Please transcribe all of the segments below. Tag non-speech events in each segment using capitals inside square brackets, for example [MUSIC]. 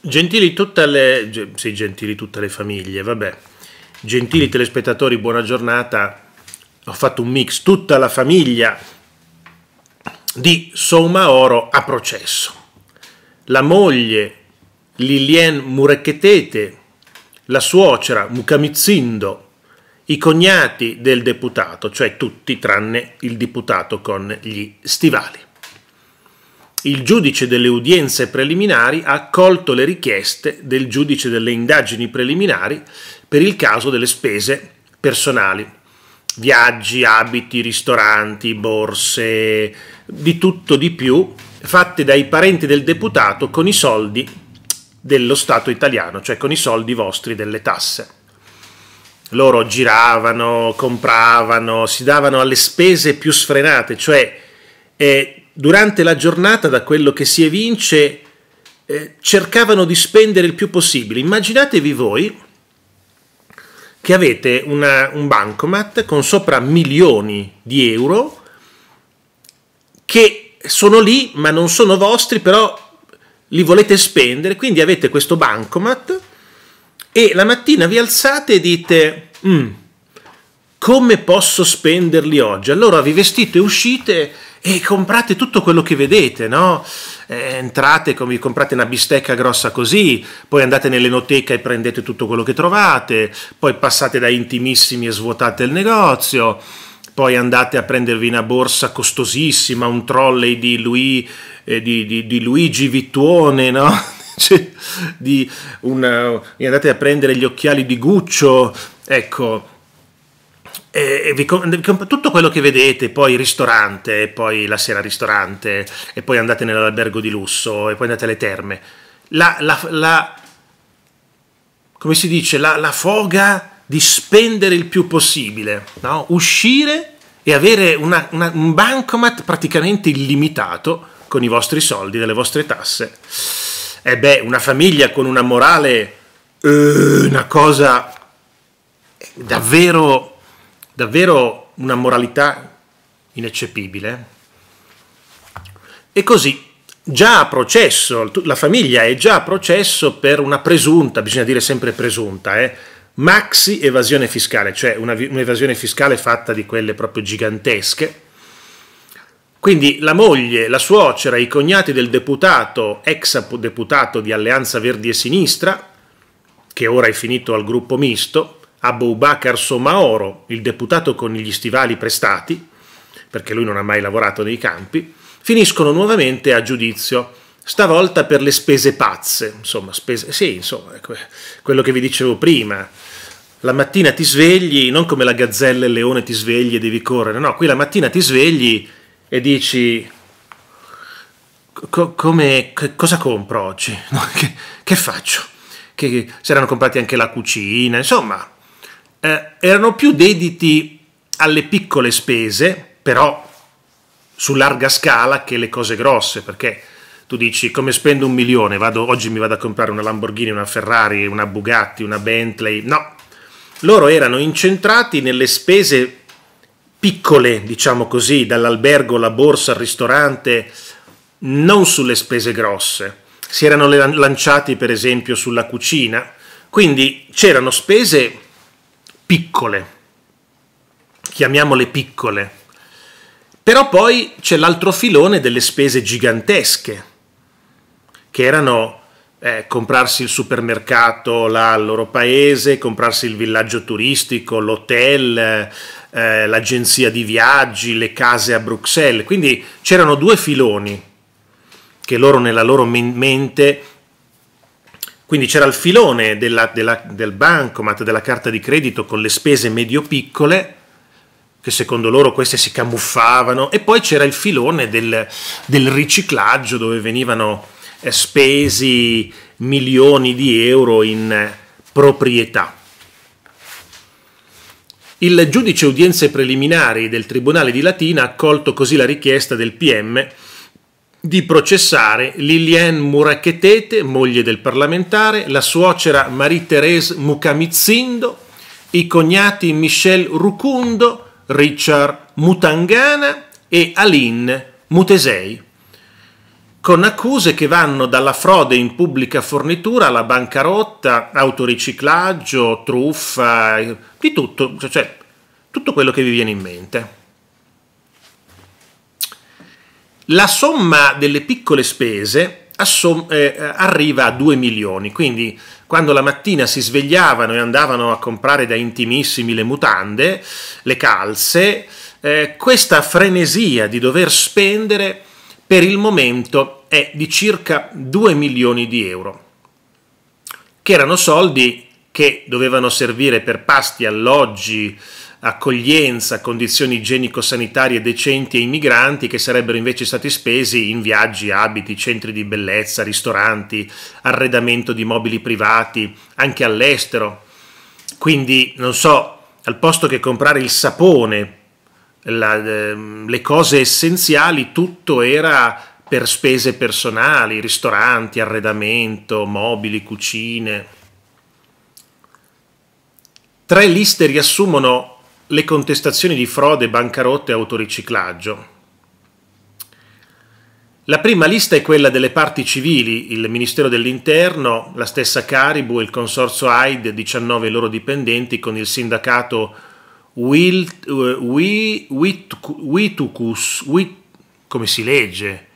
Gentili tutte le, sì, gentili tutte le famiglie, vabbè. Gentili telespettatori, buona giornata. Ho fatto un mix, tutta la famiglia di Soumaoro a processo. La moglie Lilien Mureketete, la suocera Mukamizindo, i cognati del deputato, cioè tutti tranne il deputato con gli stivali il giudice delle udienze preliminari ha accolto le richieste del giudice delle indagini preliminari per il caso delle spese personali, viaggi, abiti, ristoranti, borse, di tutto di più, fatte dai parenti del deputato con i soldi dello Stato italiano, cioè con i soldi vostri delle tasse. Loro giravano, compravano, si davano alle spese più sfrenate, cioè eh, durante la giornata, da quello che si evince, eh, cercavano di spendere il più possibile. Immaginatevi voi che avete una, un bancomat con sopra milioni di euro che sono lì ma non sono vostri, però li volete spendere, quindi avete questo bancomat e la mattina vi alzate e dite mm, come posso spenderli oggi? Allora vi vestite e uscite e comprate tutto quello che vedete, no? Eh, entrate, vi comprate una bistecca grossa così, poi andate nell'enoteca e prendete tutto quello che trovate, poi passate da intimissimi e svuotate il negozio, poi andate a prendervi una borsa costosissima, un trolley di, Lui, eh, di, di, di Luigi Vittuone, no? [LAUGHS] Cioè, di una, eh, andate a prendere gli occhiali di Guccio, ecco, eh, vi, tutto quello che vedete, poi ristorante, e poi la sera ristorante, e poi andate nell'albergo di lusso, e poi andate alle terme. La, la, la come si dice, la, la, foga di spendere il più possibile, no? uscire e avere una, una, un bancomat praticamente illimitato con i vostri soldi, delle vostre tasse. E eh beh, una famiglia con una morale, eh, una cosa davvero davvero una moralità ineccepibile. E così, già a processo, la famiglia è già a processo per una presunta, bisogna dire sempre presunta, eh, maxi evasione fiscale, cioè un'evasione fiscale fatta di quelle proprio gigantesche. Quindi la moglie, la suocera, i cognati del deputato, ex deputato di Alleanza Verdi e Sinistra, che ora è finito al gruppo misto, Abu Somaoro, il deputato con gli stivali prestati, perché lui non ha mai lavorato nei campi, finiscono nuovamente a giudizio, stavolta per le spese pazze, insomma, spese, sì, insomma, ecco, quello che vi dicevo prima, la mattina ti svegli, non come la gazzella e il leone ti svegli e devi correre, no, qui la mattina ti svegli e dici co come, cosa compro oggi? [LAUGHS] No, che, che, faccio? Che, si erano comprati anche la cucina, insomma, eh, erano più dediti alle piccole spese, però su larga scala, che le cose grosse, perché tu dici come spendo un milione, vado, oggi mi vado a comprare una Lamborghini, una Ferrari, una Bugatti, una Bentley, no, loro erano incentrati nelle spese piccole, diciamo così, dall'albergo la borsa al ristorante, non sulle spese grosse. Si erano lanciati per esempio sulla cucina, quindi c'erano spese piccole, chiamiamole piccole. Però poi c'è l'altro filone delle spese gigantesche, che erano eh, comprarsi il supermercato là al loro paese, comprarsi il villaggio turistico, l'hotel, eh, l'agenzia di viaggi, le case a Bruxelles. Quindi c'erano due filoni che loro nella loro mente quindi c'era il filone della, della, del bancomat, della carta di credito con le spese medio-piccole, che secondo loro queste si camuffavano, e poi c'era il filone del, del riciclaggio dove venivano eh, spesi milioni di euro in eh, proprietà. Il giudice udienze preliminari del Tribunale di Latina ha accolto così la richiesta del PM di processare Liliane Muraketete, moglie del parlamentare, la suocera Marie-Thérèse Mucamizindo, i cognati Michel Rucundo, Richard Mutangana e Aline Mutesei, con accuse che vanno dalla frode in pubblica fornitura alla bancarotta, autoriciclaggio, truffa, di tutto, cioè tutto quello che vi viene in mente. La somma delle piccole spese eh, arriva a 2 milioni, quindi quando la mattina si svegliavano e andavano a comprare da intimissimi le mutande, le calze, eh, questa frenesia di dover spendere per il momento è di circa 2 milioni di euro, che erano soldi che dovevano servire per pasti, alloggi, accoglienza, condizioni igienico-sanitarie decenti ai migranti che sarebbero invece stati spesi in viaggi, abiti, centri di bellezza, ristoranti, arredamento di mobili privati, anche all'estero. Quindi, non so, al posto che comprare il sapone, la, ehm, le cose essenziali, tutto era per spese personali, ristoranti, arredamento, mobili, cucine. Tre liste riassumono le contestazioni di frode, bancarotte e autoriciclaggio. La prima lista è quella delle parti civili, il Ministero dell'Interno, la stessa Caribu e il consorzio AID, 19 loro dipendenti, con il sindacato Wilt, Witucus, Wit, come si legge?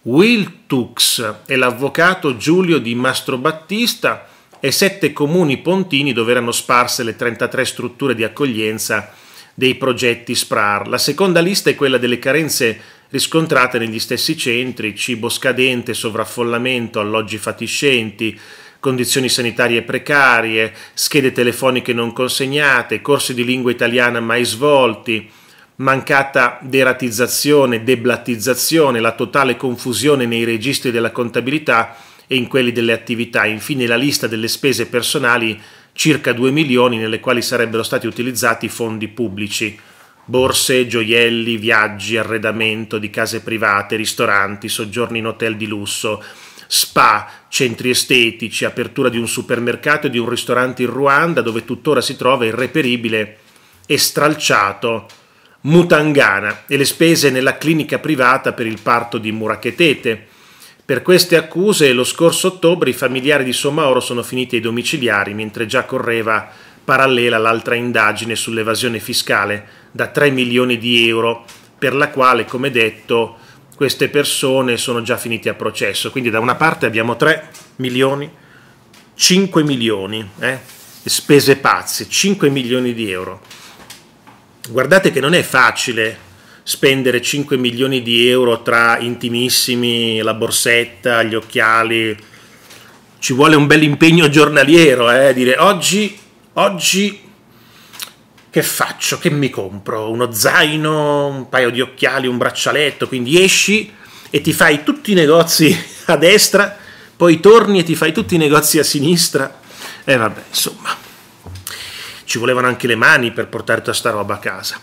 Wiltux e l'avvocato Giulio di Mastrobattista e sette comuni pontini dove erano sparse le 33 strutture di accoglienza dei progetti SPRAR. La seconda lista è quella delle carenze riscontrate negli stessi centri, cibo scadente, sovraffollamento, alloggi fatiscenti, condizioni sanitarie precarie, schede telefoniche non consegnate, corsi di lingua italiana mai svolti, mancata deratizzazione, deblatizzazione, la totale confusione nei registri della contabilità e in quelli delle attività. Infine la lista delle spese personali, circa 2 milioni nelle quali sarebbero stati utilizzati fondi pubblici. Borse, gioielli, viaggi, arredamento di case private, ristoranti, soggiorni in hotel di lusso, spa, centri estetici, apertura di un supermercato e di un ristorante in Ruanda dove tuttora si trova irreperibile e stralciato Mutangana e le spese nella clinica privata per il parto di Muraketete, per queste accuse lo scorso ottobre i familiari di Somaoro sono finiti ai domiciliari mentre già correva parallela l'altra indagine sull'evasione fiscale da 3 milioni di euro per la quale, come detto, queste persone sono già finite a processo. Quindi da una parte abbiamo 3 milioni, 5 milioni, eh, spese pazze, 5 milioni di euro. Guardate che non è facile spendere 5 milioni di euro tra intimissimi, la borsetta, gli occhiali. Ci vuole un bel impegno giornaliero, eh? dire oggi, oggi che faccio? Che mi compro? Uno zaino, un paio di occhiali, un braccialetto, quindi esci e ti fai tutti i negozi a destra, poi torni e ti fai tutti i negozi a sinistra. E vabbè, insomma, ci volevano anche le mani per portare tutta sta roba a casa.